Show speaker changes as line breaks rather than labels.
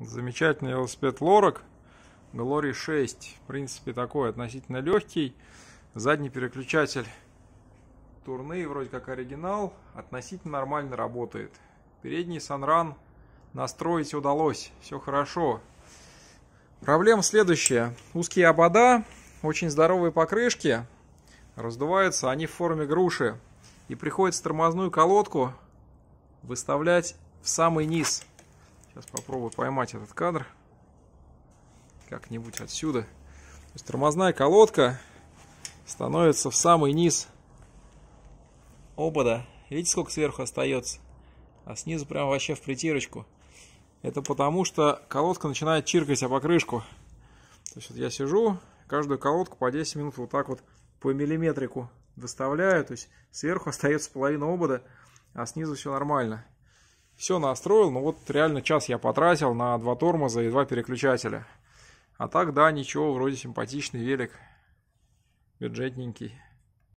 Замечательный велосипед Лорак. Glory 6. В принципе, такой относительно легкий. Задний переключатель турны, вроде как оригинал, относительно нормально работает. Передний Санран настроить удалось. Все хорошо. Проблема следующая. Узкие обода, очень здоровые покрышки. Раздуваются они в форме груши. И приходится тормозную колодку выставлять в самый низ. Сейчас попробую поймать этот кадр. Как-нибудь отсюда. То есть тормозная колодка становится в самый низ обода. Видите, сколько сверху остается? А снизу прям вообще в притирочку. Это потому, что колодка начинает чиркать об покрышку. То есть вот я сижу, каждую колодку по 10 минут вот так вот по миллиметрику выставляю. То есть сверху остается половина обода, а снизу все нормально все настроил, но ну вот реально час я потратил на два тормоза и два переключателя. А так, да, ничего, вроде симпатичный велик, бюджетненький.